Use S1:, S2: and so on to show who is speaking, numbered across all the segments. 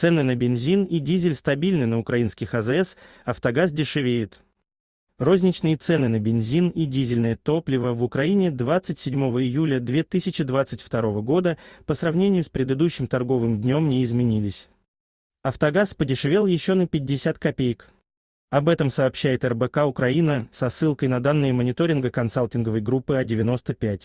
S1: Цены на бензин и дизель стабильны на украинских АЗС, автогаз дешевеет. Розничные цены на бензин и дизельное топливо в Украине 27 июля 2022 года по сравнению с предыдущим торговым днем не изменились. Автогаз подешевел еще на 50 копеек. Об этом сообщает РБК Украина со ссылкой на данные мониторинга консалтинговой группы А95.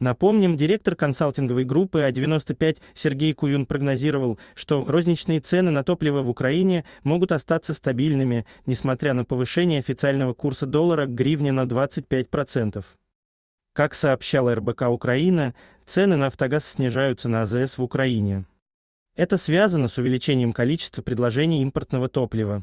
S1: Напомним, директор консалтинговой группы А95 Сергей Куюн прогнозировал, что розничные цены на топливо в Украине могут остаться стабильными, несмотря на повышение официального курса доллара к гривне на 25%. Как сообщала РБК Украина, цены на автогаз снижаются на АЗС в Украине. Это связано с увеличением количества предложений импортного топлива.